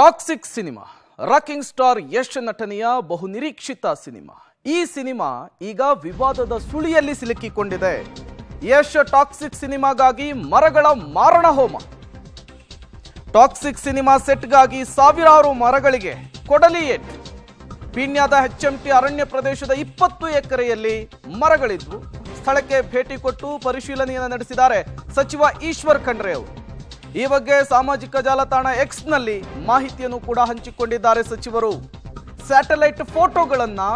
toxic cinema rocking star Yash ನಟನೆಯ ಬಹು ನಿರೀಕ್ಷಿತ ಸಿನಿಮಾ ಈ ಸಿನಿಮಾ ಈಗ ವಿವಾದದ ಸುಳಿಯಲ್ಲಿ ಸಿಲುಕಿಕೊಂಡಿದೆ ಯಶ್ ಟಾಕ್ಸಿಕ್ ಸಿನಿಮಾಗಾಗಿ ಮರಗಳ ಮಾರಣ ಹೋಮ ಟಾಕ್ಸಿಕ್ ಸಿನಿಮಾ ಸೆಟ್ಗಾಗಿ ಸಾವಿರಾರು ಮರಗಳಿಗೆ ಕೊಡಲಿ ಏಟ್ ಪೀಣ್ಯದ ಹೆಚ್ಎಂಟಿ ಅರಣ್ಯ ಪ್ರದೇಶದ ಇಪ್ಪತ್ತು ಎಕರೆಯಲ್ಲಿ ಮರಗಳಿದ್ವು ಸ್ಥಳಕ್ಕೆ ಭೇಟಿ ಕೊಟ್ಟು ಪರಿಶೀಲನೆಯನ್ನು ನಡೆಸಿದ್ದಾರೆ ಸಚಿವ ಈಶ್ವರ್ ಖಂಡ್ರೆ ಅವರು ಈ ಬಗ್ಗೆ ಸಾಮಾಜಿಕ ಜಾಲತಾಣ ಎಕ್ಸ್ನಲ್ಲಿ ಮಾಹಿತಿಯನ್ನು ಕೂಡ ಹಂಚಿಕೊಂಡಿದ್ದಾರೆ ಸಚಿವರು ಸ್ಯಾಟಲೈಟ್ ಫೋಟೋಗಳನ್ನು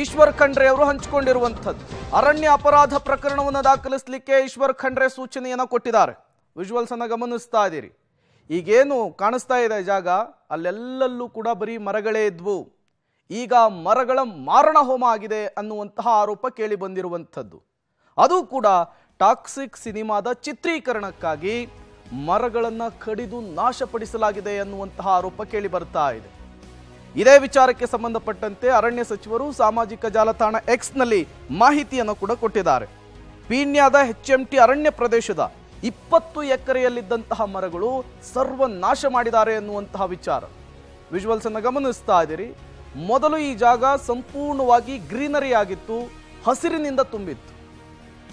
ಈಶ್ವರ್ ಖಂಡ್ರೆ ಅವರು ಹಂಚಿಕೊಂಡಿರುವಂಥದ್ದು ಅರಣ್ಯ ಅಪರಾಧ ಪ್ರಕರಣವನ್ನು ದಾಖಲಿಸಲಿಕ್ಕೆ ಈಶ್ವರ್ ಖಂಡ್ರೆ ಸೂಚನೆಯನ್ನು ಕೊಟ್ಟಿದ್ದಾರೆ ವಿಜುವಲ್ಸ್ ಅನ್ನ ಗಮನಿಸ್ತಾ ಇದ್ದೀರಿ ಈಗೇನು ಕಾಣಿಸ್ತಾ ಇದೆ ಜಾಗ ಅಲ್ಲೆಲ್ಲಲ್ಲೂ ಕೂಡ ಬರೀ ಮರಗಳೇ ಇದ್ವು ಈಗ ಮರಗಳ ಮಾರಣ ಹೋಮ ಆಗಿದೆ ಅನ್ನುವಂತಹ ಆರೋಪ ಕೇಳಿ ಬಂದಿರುವಂಥದ್ದು ಅದು ಕೂಡ ಟಾಕ್ಸಿಕ್ ಸಿನಿಮಾದ ಚಿತ್ರೀಕರಣಕ್ಕಾಗಿ ಮರಗಳನ್ನು ಕಡಿದು ನಾಶಪಡಿಸಲಾಗಿದೆ ಎನ್ನುವಂತಹ ಆರೋಪ ಕೇಳಿ ಬರ್ತಾ ಇದೆ ಇದೇ ವಿಚಾರಕ್ಕೆ ಸಂಬಂಧಪಟ್ಟಂತೆ ಅರಣ್ಯ ಸಚಿವರು ಸಾಮಾಜಿಕ ಜಾಲತಾಣ ಎಕ್ಸ್ನಲ್ಲಿ ಮಾಹಿತಿಯನ್ನು ಕೂಡ ಕೊಟ್ಟಿದ್ದಾರೆ ಪೀಣ್ಯಾದ ಟಿ ಅರಣ್ಯ ಪ್ರದೇಶದ ಇಪ್ಪತ್ತು ಎಕರೆಯಲ್ಲಿದ್ದಂತಹ ಮರಗಳು ಸರ್ವ ನಾಶ ಮಾಡಿದ್ದಾರೆ ಎನ್ನುವಂತಹ ವಿಚಾರ ವಿಜುವಲ್ಸ್ ಅನ್ನು ಗಮನಿಸ್ತಾ ಇದ್ದೀರಿ ಮೊದಲು ಈ ಜಾಗ ಸಂಪೂರ್ಣವಾಗಿ ಗ್ರೀನರಿ ಆಗಿತ್ತು ಹಸಿರಿನಿಂದ ತುಂಬಿತ್ತು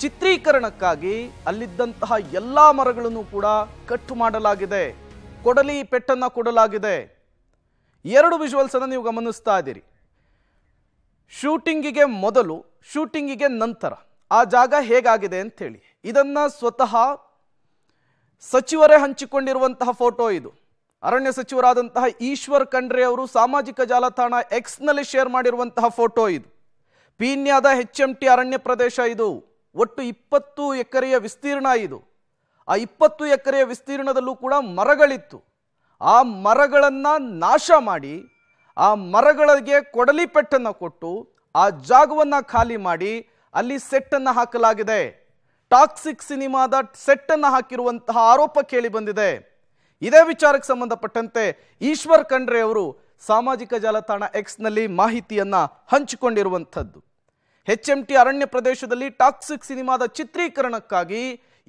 ಚಿತ್ರೀಕರಣಕ್ಕಾಗಿ ಅಲ್ಲಿದ್ದಂತಹ ಎಲ್ಲ ಮರಗಳನ್ನು ಕೂಡ ಕಟ್ಟು ಮಾಡಲಾಗಿದೆ ಕೊಡಲಿ ಪೆಟ್ಟನ್ನು ಕೊಡಲಾಗಿದೆ ಎರಡು ಅನ್ನು ನೀವು ಗಮನಿಸ್ತಾ ಇದ್ದೀರಿ ಶೂಟಿಂಗಿಗೆ ಮೊದಲು ಶೂಟಿಂಗಿಗೆ ನಂತರ ಆ ಜಾಗ ಹೇಗಾಗಿದೆ ಅಂತೇಳಿ ಇದನ್ನು ಸ್ವತಃ ಸಚಿವರೇ ಹಂಚಿಕೊಂಡಿರುವಂತಹ ಫೋಟೋ ಇದು ಅರಣ್ಯ ಸಚಿವರಾದಂತಹ ಈಶ್ವರ್ ಖಂಡ್ರೆ ಅವರು ಸಾಮಾಜಿಕ ಜಾಲತಾಣ ಎಕ್ಸ್ನಲ್ಲಿ ಶೇರ್ ಮಾಡಿರುವಂತಹ ಫೋಟೋ ಇದು ಪೀನ್ಯಾದ ಎಚ್ ಎಂ ಟಿ ಅರಣ್ಯ ಪ್ರದೇಶ ಇದು ಒಟ್ಟು ಇಪ್ಪತ್ತು ಎಕರೆಯ ವಿಸ್ತೀರ್ಣ ಇದು ಆ ಇಪ್ಪತ್ತು ಎಕರೆಯ ವಿಸ್ತೀರ್ಣದಲ್ಲೂ ಕೂಡ ಮರಗಳಿತ್ತು ಆ ಮರಗಳನ್ನು ನಾಶ ಮಾಡಿ ಆ ಮರಗಳಿಗೆ ಕೊಡಲಿ ಪೆಟ್ಟನ್ನು ಕೊಟ್ಟು ಆ ಜಾಗವನ್ನು ಖಾಲಿ ಮಾಡಿ ಅಲ್ಲಿ ಸೆಟ್ಟನ್ನು ಹಾಕಲಾಗಿದೆ ಟಾಕ್ಸಿಕ್ ಸಿನಿಮಾದ ಸೆಟ್ಟನ್ನು ಹಾಕಿರುವಂತಹ ಆರೋಪ ಕೇಳಿ ಬಂದಿದೆ ಇದೇ ವಿಚಾರಕ್ಕೆ ಸಂಬಂಧಪಟ್ಟಂತೆ ಈಶ್ವರ್ ಖಂಡ್ರೆ ಅವರು ಸಾಮಾಜಿಕ ಜಾಲತಾಣ ಎಕ್ಸ್ನಲ್ಲಿ ಮಾಹಿತಿಯನ್ನು ಹಂಚಿಕೊಂಡಿರುವಂಥದ್ದು ಎಚ್ ಎಂ ಟಿ ಅರಣ್ಯ ಪ್ರದೇಶದಲ್ಲಿ ಟಾಕ್ಸಿಕ್ ಸಿನಿಮಾದ ಚಿತ್ರೀಕರಣಕ್ಕಾಗಿ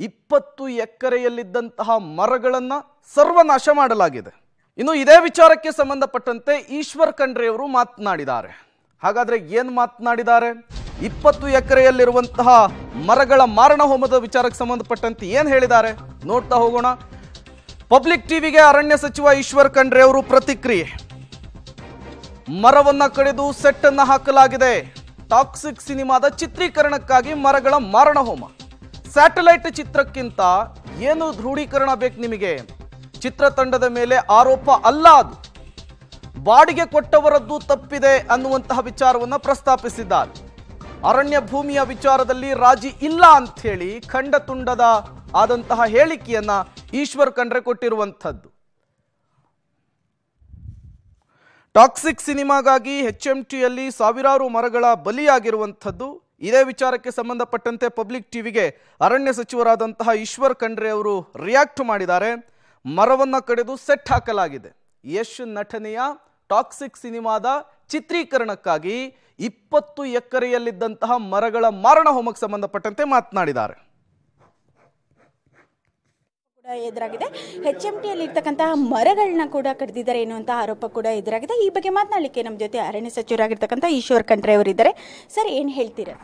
ಇಪ್ಪತ್ತು ಎಕರೆಯಲ್ಲಿದ್ದಂತಹ ಮರಗಳನ್ನು ಸರ್ವನಾಶ ಮಾಡಲಾಗಿದೆ ಇನ್ನು ಇದೇ ವಿಚಾರಕ್ಕೆ ಸಂಬಂಧಪಟ್ಟಂತೆ ಈಶ್ವರ್ ಅವರು ಮಾತನಾಡಿದ್ದಾರೆ ಹಾಗಾದ್ರೆ ಏನು ಮಾತನಾಡಿದ್ದಾರೆ ಇಪ್ಪತ್ತು ಎಕರೆಯಲ್ಲಿರುವಂತಹ ಮರಗಳ ಮಾರಣ ಹೋಮದ ವಿಚಾರಕ್ಕೆ ಸಂಬಂಧಪಟ್ಟಂತೆ ಏನು ಹೇಳಿದ್ದಾರೆ ನೋಡ್ತಾ ಹೋಗೋಣ ಪಬ್ಲಿಕ್ ಟಿವಿಗೆ ಅರಣ್ಯ ಸಚಿವ ಈಶ್ವರ್ ಖಂಡ್ರೆ ಅವರು ಪ್ರತಿಕ್ರಿಯೆ ಮರವನ್ನ ಕಡಿದು ಸೆಟ್ ಅನ್ನ ಹಾಕಲಾಗಿದೆ ಟಾಕ್ಸಿಕ್ ಸಿನಿಮಾದ ಚಿತ್ರೀಕರಣಕ್ಕಾಗಿ ಮರಗಳ ಮಾರಣ ಹೋಮ ಸ್ಯಾಟಲೈಟ್ ಚಿತ್ರಕ್ಕಿಂತ ಏನು ದೃಢೀಕರಣ ಬೇಕು ನಿಮಗೆ ಚಿತ್ರತಂಡದ ಮೇಲೆ ಆರೋಪ ಅಲ್ಲ ಅದು ಬಾಡಿಗೆ ಕೊಟ್ಟವರದ್ದು ತಪ್ಪಿದೆ ಅನ್ನುವಂತಹ ವಿಚಾರವನ್ನು ಪ್ರಸ್ತಾಪಿಸಿದ್ದಾರೆ ಅರಣ್ಯ ಭೂಮಿಯ ವಿಚಾರದಲ್ಲಿ ರಾಜಿ ಇಲ್ಲ ಅಂಥೇಳಿ ತುಂಡದ ಆದಂತಹ ಹೇಳಿಕೆಯನ್ನ ಈಶ್ವರ್ ಕಂಡ್ರೆ ಕೊಟ್ಟಿರುವಂಥದ್ದು ಟಾಕ್ಸಿಕ್ ಸಿನಿಮಾಗಾಗಿ ಎಚ್ ಎಂ ಟಿಯಲ್ಲಿ ಸಾವಿರಾರು ಮರಗಳ ಬಲಿಯಾಗಿರುವಂಥದ್ದು ಇದೇ ವಿಚಾರಕ್ಕೆ ಸಂಬಂಧಪಟ್ಟಂತೆ ಪಬ್ಲಿಕ್ ಟಿವಿಗೆ ಅರಣ್ಯ ಸಚಿವರಾದಂತಹ ಈಶ್ವರ್ ಖಂಡ್ರೆ ಅವರು ರಿಯಾಕ್ಟ್ ಮಾಡಿದ್ದಾರೆ ಮರವನ್ನು ಕಡಿದು ಸೆಟ್ ಹಾಕಲಾಗಿದೆ ಯಶ್ ನಟನೆಯ ಟಾಕ್ಸಿಕ್ ಸಿನಿಮಾದ ಚಿತ್ರೀಕರಣಕ್ಕಾಗಿ ಇಪ್ಪತ್ತು ಎಕರೆಯಲ್ಲಿದ್ದಂತಹ ಮರಗಳ ಮಾರಣ ಹೋಮಕ್ಕೆ ಸಂಬಂಧಪಟ್ಟಂತೆ ಮಾತನಾಡಿದ್ದಾರೆ ಎದುರಾಗಿದೆ ಎಚ್ ಎಂ ಅಲ್ಲಿ ಇರ್ತಕ್ಕಂತಹ ಮರಗಳನ್ನ ಕೂಡ ಕಡಿದಿದ್ದಾರೆ ಅಂತ ಆರೋಪ ಕೂಡ ಎದುರಾಗಿದೆ ಈ ಬಗ್ಗೆ ಮಾತನಾಡಲಿಕ್ಕೆ ನಮ್ಮ ಜೊತೆ ಅರಣ್ಯ ಸಚಿವರಾಗಿರ್ತಕ್ಕಂಥ ಈಶ್ವರ್ ಖಂಡ್ರೆ ಅವರಿದ್ದಾರೆ ಸರ್ ಏನು ಹೇಳ್ತೀರಾ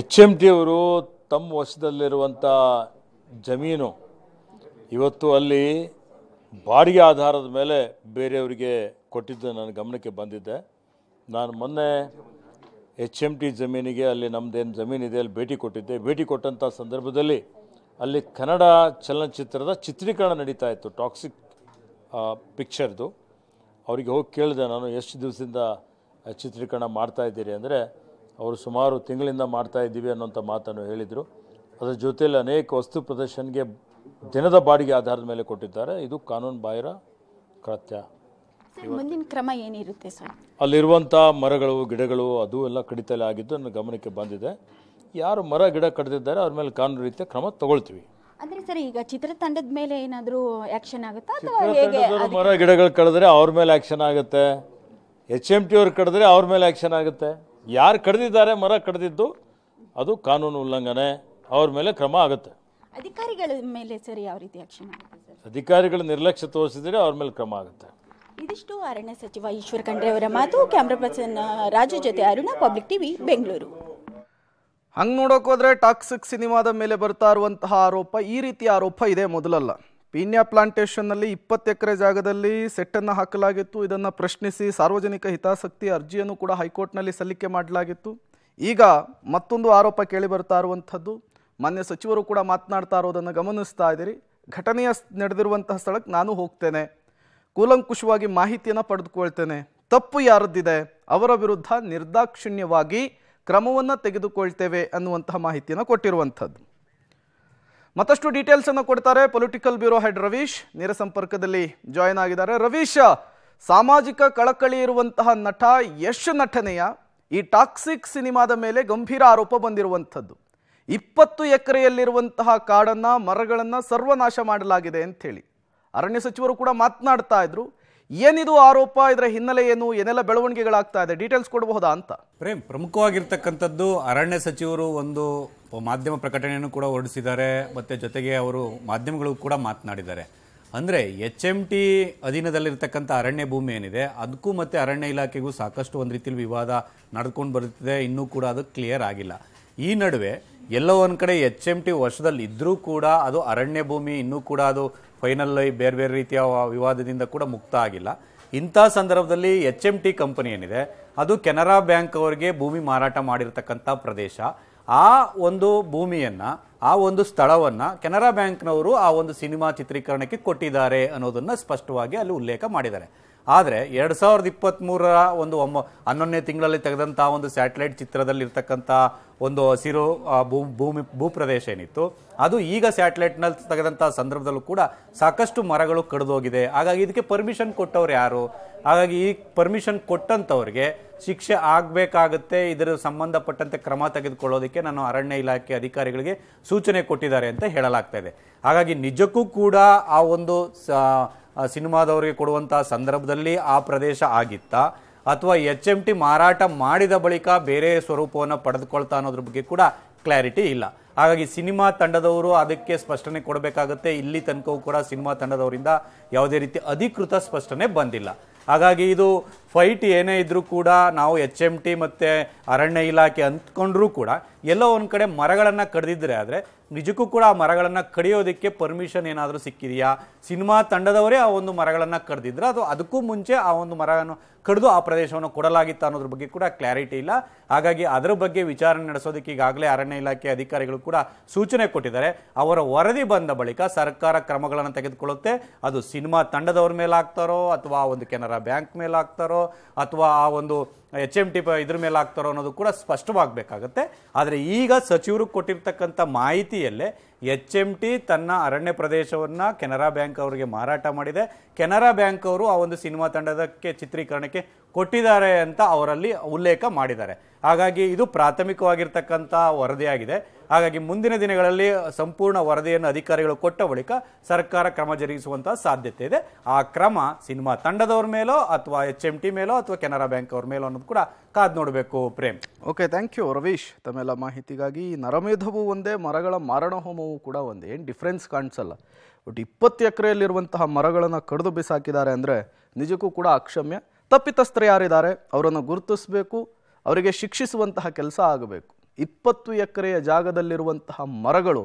ಎಚ್ ಎಂ ಟಿ ಅವರು ತಮ್ಮ ವಶದಲ್ಲಿರುವಂಥ ಜಮೀನು ಇವತ್ತು ಅಲ್ಲಿ ಬಾಡಿಗೆ ಆಧಾರದ ಮೇಲೆ ಬೇರೆಯವರಿಗೆ ಕೊಟ್ಟಿದ್ದು ನನ್ನ ಗಮನಕ್ಕೆ ಬಂದಿದ್ದೆ ನಾನು ಮೊನ್ನೆ ಎಚ್ ಎಂ ಟಿ ಜಮೀನಿಗೆ ಅಲ್ಲಿ ನಮ್ಮದೇನು ಜಮೀನಿದೆ ಅಲ್ಲಿ ಭೇಟಿ ಕೊಟ್ಟಿದ್ದೆ ಭೇಟಿ ಕೊಟ್ಟಂಥ ಸಂದರ್ಭದಲ್ಲಿ ಅಲ್ಲಿ ಕನ್ನಡ ಚಲನಚಿತ್ರದ ಚಿತ್ರೀಕರಣ ನಡೀತಾ ಇತ್ತು ಟಾಕ್ಸಿಕ್ ಪಿಕ್ಚರ್ದು ಅವರಿಗೆ ಹೋಗಿ ಕೇಳಿದೆ ನಾನು ಎಷ್ಟು ದಿವಸದಿಂದ ಚಿತ್ರೀಕರಣ ಮಾಡ್ತಾ ಇದ್ದೀರಿ ಅಂದರೆ ಅವರು ಸುಮಾರು ತಿಂಗಳಿಂದ ಮಾಡ್ತಾ ಇದ್ದೀವಿ ಅನ್ನೋಂಥ ಮಾತನ್ನು ಹೇಳಿದರು ಅದರ ಜೊತೆಯಲ್ಲಿ ಅನೇಕ ವಸ್ತು ಪ್ರದರ್ಶನಗೆ ದಿನದ ಬಾಡಿಗೆ ಆಧಾರದ ಮೇಲೆ ಕೊಟ್ಟಿದ್ದಾರೆ ಇದು ಕಾನೂನು ಬಾಹಿರ ಕೃತ್ಯ ಮುಂದಿನ ಕ್ರಮ ಏನಿರುತ್ತೆ ಸರ್ ಅಲ್ಲಿರುವಂಥ ಮರಗಳು ಗಿಡಗಳು ಅದು ಎಲ್ಲ ಕಡಿತಲೇ ಆಗಿದ್ದು ನನ್ನ ಗಮನಕ್ಕೆ ಬಂದಿದೆ ಯಾರು ಮರ ಗಿಡ ಕಡ್ದಿದ್ದಾರೆ ಅವ್ರ ಮೇಲೆ ಕಾನೂನು ರೀತಿಯ ಕ್ರಮ ತಗೊಳ್ತೀವಿ ಅಂದ್ರೆ ಸರ್ ಈಗ ಚಿತ್ರತಂಡದ ಮೇಲೆ ಏನಾದರೂ ಆಕ್ಷನ್ ಆಗುತ್ತಾ ಅಥವಾ ಮರ ಗಿಡಗಳು ಕಡಿದ್ರೆ ಅವ್ರ ಮೇಲೆ ಆ್ಯಕ್ಷನ್ ಆಗುತ್ತೆ ಎಚ್ ಎಮ್ ಟಿ ಅವ್ರು ಕಡಿದ್ರೆ ಅವ್ರ ಮೇಲೆ ಆ್ಯಕ್ಷನ್ ಆಗುತ್ತೆ ಯಾರು ಕಡ್ದಿದ್ದಾರೆ ಮರ ಕಡ್ದಿದ್ದು ಅದು ಕಾನೂನು ಉಲ್ಲಂಘನೆ ಅವ್ರ ಮೇಲೆ ಕ್ರಮ ಆಗುತ್ತೆ ಅಧಿಕಾರಿಗಳ ಮೇಲೆ ಸರ್ ಯಾವ ರೀತಿ ಆಕ್ಷನ್ ಆಗುತ್ತೆ ಸರ್ ಅಧಿಕಾರಿಗಳು ನಿರ್ಲಕ್ಷ್ಯ ತೋರಿಸಿದ್ರೆ ಅವ್ರ ಮೇಲೆ ಕ್ರಮ ಆಗುತ್ತೆ ಇದಿಷ್ಟು ಅರಣ್ಯ ಸಚಿವ ಈಶ್ವರ್ ಖಂಡ್ರೆ ಅವರ ಮಾತು ಕ್ಯಾಮ್ರಾ ಪರ್ಸನ್ ರಾಜು ಜೊತೆ ಅರುಣ ಪಬ್ಲಿಕ್ ಟಿವಿ ಬೆಂಗಳೂರು ಹಂಗೆ ನೋಡೋಕೋದ್ರೆ ಟಾಕ್ಸಿಕ್ ಸಿನಿಮಾದ ಮೇಲೆ ಬರ್ತಾ ಇರುವಂತಹ ಆರೋಪ ಈ ರೀತಿಯ ಆರೋಪ ಇದೆ ಮೊದಲಲ್ಲ ಪೀಣ್ಯ ಪ್ಲಾಂಟೇಷನ್ನಲ್ಲಿ ಇಪ್ಪತ್ತು ಎಕರೆ ಜಾಗದಲ್ಲಿ ಸೆಟ್ಟನ್ನು ಹಾಕಲಾಗಿತ್ತು ಇದನ್ನು ಪ್ರಶ್ನಿಸಿ ಸಾರ್ವಜನಿಕ ಹಿತಾಸಕ್ತಿ ಅರ್ಜಿಯನ್ನು ಕೂಡ ಹೈಕೋರ್ಟ್ನಲ್ಲಿ ಸಲ್ಲಿಕೆ ಮಾಡಲಾಗಿತ್ತು ಈಗ ಮತ್ತೊಂದು ಆರೋಪ ಕೇಳಿ ಬರ್ತಾ ಇರುವಂಥದ್ದು ಮಾನ್ಯ ಸಚಿವರು ಕೂಡ ಮಾತನಾಡ್ತಾ ಇರೋದನ್ನು ಗಮನಿಸ್ತಾ ಇದ್ದೀರಿ ಘಟನೆಯ ನಡೆದಿರುವಂತಹ ಸ್ಥಳಕ್ಕೆ ನಾನು ಹೋಗ್ತೇನೆ ಕೂಲಂಕುಷವಾಗಿ ಮಾಹಿತಿಯನ್ನು ಪಡೆದುಕೊಳ್ತೇನೆ ತಪ್ಪು ಯಾರದ್ದಿದೆ ಅವರ ವಿರುದ್ಧ ನಿರ್ದಾಕ್ಷಿಣ್ಯವಾಗಿ ಕ್ರಮವನ್ನು ತೆಗೆದುಕೊಳ್ತೇವೆ ಅನ್ನುವಂತಹ ಮಾಹಿತಿಯನ್ನು ಕೊಟ್ಟಿರುವಂಥದ್ದು ಮತ್ತಷ್ಟು ಡೀಟೇಲ್ಸ್ ಅನ್ನು ಕೊಡ್ತಾರೆ ಪೊಲಿಟಿಕಲ್ ಬ್ಯೂರೋ ಹೆಡ್ ರವೀಶ್ ನೇರ ಸಂಪರ್ಕದಲ್ಲಿ ಜಾಯಿನ್ ಆಗಿದ್ದಾರೆ ರವೀಶ್ ಸಾಮಾಜಿಕ ಕಳಕಳಿ ಇರುವಂತಹ ನಟ ಯಶ್ ನಟನೆಯ ಈ ಟಾಕ್ಸಿಕ್ ಸಿನಿಮಾದ ಮೇಲೆ ಗಂಭೀರ ಆರೋಪ ಬಂದಿರುವಂಥದ್ದು ಇಪ್ಪತ್ತು ಎಕರೆಯಲ್ಲಿರುವಂತಹ ಕಾಡನ್ನು ಮರಗಳನ್ನು ಸರ್ವನಾಶ ಮಾಡಲಾಗಿದೆ ಹೇಳಿ ಅರಣ್ಯ ಸಚಿವರು ಕೂಡ ಮಾತನಾಡ್ತಾ ಇದ್ರು ಏನಿದು ಆರೋಪ ಇದರ ಹಿನ್ನೆಲೆ ಏನು ಏನೆಲ್ಲ ಬೆಳವಣಿಗೆಗಳಾಗ್ತಾ ಇದೆ ಡೀಟೇಲ್ಸ್ ಕೊಡಬಹುದಾ ಅಂತ ಪ್ರೇಮ್ ಪ್ರಮುಖವಾಗಿರ್ತಕ್ಕಂಥದ್ದು ಅರಣ್ಯ ಸಚಿವರು ಒಂದು ಮಾಧ್ಯಮ ಪ್ರಕಟಣೆಯನ್ನು ಕೂಡ ಹೊರಡಿಸಿದ್ದಾರೆ ಮತ್ತು ಜೊತೆಗೆ ಅವರು ಮಾಧ್ಯಮಗಳು ಕೂಡ ಮಾತನಾಡಿದ್ದಾರೆ ಅಂದರೆ ಎಚ್ ಎಮ್ ಟಿ ಅಧೀನದಲ್ಲಿರ್ತಕ್ಕಂಥ ಅರಣ್ಯ ಭೂಮಿ ಏನಿದೆ ಅದಕ್ಕೂ ಮತ್ತು ಅರಣ್ಯ ಇಲಾಖೆಗೂ ಸಾಕಷ್ಟು ಒಂದು ರೀತಿಯಲ್ಲಿ ವಿವಾದ ನಡ್ಕೊಂಡು ಬರುತ್ತಿದೆ ಇನ್ನೂ ಕೂಡ ಅದು ಕ್ಲಿಯರ್ ಆಗಿಲ್ಲ ಈ ನಡುವೆ ಎಲ್ಲೋ ಒಂದು ಕಡೆ ಎಚ್ ಎಮ್ ಟಿ ವರ್ಷದಲ್ಲಿ ಇದ್ದರೂ ಕೂಡ ಅದು ಅರಣ್ಯ ಭೂಮಿ ಇನ್ನೂ ಕೂಡ ಅದು ಫೈನಲ್ ಬೇರೆ ಬೇರೆ ರೀತಿಯ ವಿವಾದದಿಂದ ಕೂಡ ಮುಕ್ತ ಆಗಿಲ್ಲ ಇಂಥ ಸಂದರ್ಭದಲ್ಲಿ ಎಚ್ ಎಮ್ ಟಿ ಕಂಪನಿ ಏನಿದೆ ಅದು ಕೆನರಾ ಬ್ಯಾಂಕ್ ಅವರಿಗೆ ಭೂಮಿ ಮಾರಾಟ ಮಾಡಿರ್ತಕ್ಕಂಥ ಪ್ರದೇಶ ಆ ಒಂದು ಭೂಮಿಯನ್ನು ಆ ಒಂದು ಸ್ಥಳವನ್ನು ಕೆನರಾ ಬ್ಯಾಂಕ್ನವರು ಆ ಒಂದು ಸಿನಿಮಾ ಚಿತ್ರೀಕರಣಕ್ಕೆ ಕೊಟ್ಟಿದ್ದಾರೆ ಅನ್ನೋದನ್ನು ಸ್ಪಷ್ಟವಾಗಿ ಅಲ್ಲಿ ಉಲ್ಲೇಖ ಮಾಡಿದ್ದಾರೆ ಆದರೆ ಎರಡು ಸಾವಿರದ ಇಪ್ಪತ್ತ್ಮೂರರ ಒಂದು ಒಮ್ಮ ಹನ್ನೊಂದನೇ ತಿಂಗಳಲ್ಲಿ ತೆಗೆದಂಥ ಒಂದು ಸ್ಯಾಟಲೈಟ್ ಚಿತ್ರದಲ್ಲಿರ್ತಕ್ಕಂಥ ಒಂದು ಹಸಿರು ಭೂ ಭೂಮಿ ಭೂಪ್ರದೇಶ ಏನಿತ್ತು ಅದು ಈಗ ಸ್ಯಾಟಲೈಟ್ನಲ್ಲಿ ತೆಗೆದಂಥ ಸಂದರ್ಭದಲ್ಲೂ ಕೂಡ ಸಾಕಷ್ಟು ಮರಗಳು ಕಡಿದೋಗಿದೆ ಹಾಗಾಗಿ ಇದಕ್ಕೆ ಪರ್ಮಿಷನ್ ಕೊಟ್ಟವ್ರು ಯಾರು ಹಾಗಾಗಿ ಈ ಪರ್ಮಿಷನ್ ಕೊಟ್ಟಂಥವ್ರಿಗೆ ಶಿಕ್ಷೆ ಆಗಬೇಕಾಗುತ್ತೆ ಇದರ ಸಂಬಂಧಪಟ್ಟಂತೆ ಕ್ರಮ ತೆಗೆದುಕೊಳ್ಳೋದಕ್ಕೆ ನಾನು ಅರಣ್ಯ ಇಲಾಖೆ ಅಧಿಕಾರಿಗಳಿಗೆ ಸೂಚನೆ ಕೊಟ್ಟಿದ್ದಾರೆ ಅಂತ ಹೇಳಲಾಗ್ತಾ ಇದೆ ಹಾಗಾಗಿ ನಿಜಕ್ಕೂ ಕೂಡ ಆ ಒಂದು ಸಿನಿಮಾದವರಿಗೆ ಕೊಡುವಂತಹ ಸಂದರ್ಭದಲ್ಲಿ ಆ ಪ್ರದೇಶ ಆಗಿತ್ತಾ ಅಥವಾ ಎಚ್ ಎಂ ಟಿ ಮಾರಾಟ ಮಾಡಿದ ಬಳಿಕ ಬೇರೆ ಸ್ವರೂಪವನ್ನು ಪಡೆದುಕೊಳ್ತಾ ಅನ್ನೋದ್ರ ಬಗ್ಗೆ ಕೂಡ ಕ್ಲಾರಿಟಿ ಇಲ್ಲ ಹಾಗಾಗಿ ಸಿನಿಮಾ ತಂಡದವರು ಅದಕ್ಕೆ ಸ್ಪಷ್ಟನೆ ಕೊಡಬೇಕಾಗುತ್ತೆ ಇಲ್ಲಿ ತನಕವೂ ಕೂಡ ಸಿನಿಮಾ ತಂಡದವರಿಂದ ಯಾವುದೇ ರೀತಿ ಅಧಿಕೃತ ಸ್ಪಷ್ಟನೆ ಬಂದಿಲ್ಲ ಹಾಗಾಗಿ ಇದು ಫೈಟ್ ಏನೇ ಇದ್ರೂ ಕೂಡ ನಾವು ಎಚ್ ಎಂ ಟಿ ಮತ್ತು ಅರಣ್ಯ ಇಲಾಖೆ ಅಂತ್ಕೊಂಡ್ರೂ ಕೂಡ ಎಲ್ಲೋ ಒಂದು ಕಡೆ ಮರಗಳನ್ನು ಕಡಿದಿದ್ರೆ ಆದರೆ ನಿಜಕ್ಕೂ ಕೂಡ ಆ ಮರಗಳನ್ನು ಕಡಿಯೋದಕ್ಕೆ ಪರ್ಮಿಷನ್ ಏನಾದರೂ ಸಿಕ್ಕಿದೆಯಾ ಸಿನಿಮಾ ತಂಡದವರೇ ಆ ಒಂದು ಮರಗಳನ್ನು ಕಡ್ದಿದ್ರೆ ಅದು ಅದಕ್ಕೂ ಮುಂಚೆ ಆ ಒಂದು ಮರವನ್ನು ಕಡಿದು ಆ ಪ್ರದೇಶವನ್ನು ಕೊಡಲಾಗಿತ್ತು ಅನ್ನೋದ್ರ ಬಗ್ಗೆ ಕೂಡ ಕ್ಲಾರಿಟಿ ಇಲ್ಲ ಹಾಗಾಗಿ ಅದರ ಬಗ್ಗೆ ವಿಚಾರಣೆ ನಡೆಸೋದಕ್ಕೆ ಈಗಾಗಲೇ ಅರಣ್ಯ ಇಲಾಖೆ ಅಧಿಕಾರಿಗಳು ಕೂಡ ಸೂಚನೆ ಕೊಟ್ಟಿದ್ದಾರೆ ಅವರ ವರದಿ ಬಂದ ಬಳಿಕ ಸರ್ಕಾರ ಕ್ರಮಗಳನ್ನು ತೆಗೆದುಕೊಳ್ಳುತ್ತೆ ಅದು ಸಿನಿಮಾ ತಂಡದವ್ರ ಮೇಲೆ ಆಗ್ತಾರೋ ಅಥವಾ ಒಂದು ಕೆನರಾ ಬ್ಯಾಂಕ್ ಮೇಲಾಗ್ತಾರೋ ಅಥವಾ ಆ ಒಂದು ಎಚ್ ಎಮ್ ಟಿ ಇದ್ರ ಮೇಲೆ ಆಗ್ತಾರೋ ಅನ್ನೋದು ಕೂಡ ಸ್ಪಷ್ಟವಾಗಬೇಕಾಗತ್ತೆ ಆದರೆ ಈಗ ಸಚಿವರು ಕೊಟ್ಟಿರ್ತಕ್ಕಂಥ ಮಾಹಿತಿಯಲ್ಲೇ ಎಚ್ ಎಂ ಟಿ ತನ್ನ ಅರಣ್ಯ ಪ್ರದೇಶವನ್ನು ಕೆನರಾ ಬ್ಯಾಂಕ್ ಅವರಿಗೆ ಮಾರಾಟ ಮಾಡಿದೆ ಕೆನರಾ ಬ್ಯಾಂಕ್ ಅವರು ಆ ಒಂದು ಸಿನಿಮಾ ತಂಡದಕ್ಕೆ ಚಿತ್ರೀಕರಣಕ್ಕೆ ಕೊಟ್ಟಿದ್ದಾರೆ ಅಂತ ಅವರಲ್ಲಿ ಉಲ್ಲೇಖ ಮಾಡಿದ್ದಾರೆ ಹಾಗಾಗಿ ಇದು ಪ್ರಾಥಮಿಕವಾಗಿರ್ತಕ್ಕಂಥ ವರದಿಯಾಗಿದೆ ಹಾಗಾಗಿ ಮುಂದಿನ ದಿನಗಳಲ್ಲಿ ಸಂಪೂರ್ಣ ವರದಿಯನ್ನು ಅಧಿಕಾರಿಗಳು ಕೊಟ್ಟ ಬಳಿಕ ಸರ್ಕಾರ ಕ್ರಮ ಜರುಗಿಸುವಂತಹ ಸಾಧ್ಯತೆ ಇದೆ ಆ ಕ್ರಮ ಸಿನಿಮಾ ತಂಡದವ್ರ ಮೇಲೋ ಅಥವಾ ಎಚ್ ಎಂ ಟಿ ಮೇಲೋ ಅಥವಾ ಕೆನರಾ ಬ್ಯಾಂಕ್ ಅವ್ರ ಮೇಲೋ ಅನ್ನೋದು ಕೂಡ ಕಾದ್ ನೋಡಬೇಕು Prem okay thank you Ravish ತಮ್ಮೆಲ್ಲ ಮಾಹಿತಿಗಾಗಿ ನರಮೇಧವು ಒಂದೇ ಮರಗಳ ಮಾರಣ ಹೋಮವು ಕೂಡ ಒಂದು ಏನು ಡಿಫ್ರೆನ್ಸ್ ಕಾಣಿಸಲ್ಲ ಬಟ್ ಇಪ್ಪತ್ತು ಎಕರೆಯಲ್ಲಿರುವಂತಹ ಮರಗಳನ್ನು ಕಡಿದು ಬಿಸಾಕಿದ್ದಾರೆ ಅಂದರೆ ನಿಜಕ್ಕೂ ಕೂಡ ಅಕ್ಷಮ್ಯ ತಪ್ಪಿತಸ್ಥರು ಯಾರಿದ್ದಾರೆ ಅವರನ್ನು ಗುರುತಿಸಬೇಕು ಅವರಿಗೆ ಶಿಕ್ಷಿಸುವಂತಹ ಕೆಲಸ ಆಗಬೇಕು ಇಪ್ಪತ್ತು ಎಕರೆಯ ಜಾಗದಲ್ಲಿರುವಂತಹ ಮರಗಳು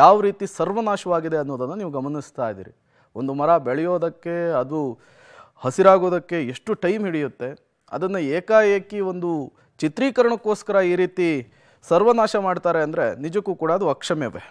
ಯಾವ ರೀತಿ ಸರ್ವನಾಶವಾಗಿದೆ ಅನ್ನೋದನ್ನು ನೀವು ಗಮನಿಸ್ತಾ ಇದ್ದೀರಿ ಒಂದು ಮರ ಬೆಳೆಯೋದಕ್ಕೆ ಅದು ಹಸಿರಾಗೋದಕ್ಕೆ ಎಷ್ಟು ಟೈಮ್ ಹಿಡಿಯುತ್ತೆ ಅದನ್ನು ಏಕಾಏಕಿ ಒಂದು ಚಿತ್ರೀಕರಣಕ್ಕೋಸ್ಕರ ಈ ರೀತಿ ಸರ್ವನಾಶ ಮಾಡ್ತಾರೆ ಅಂದರೆ ನಿಜಕ್ಕೂ ಕೂಡ ಅದು ಅಕ್ಷಮ್ಯವೇ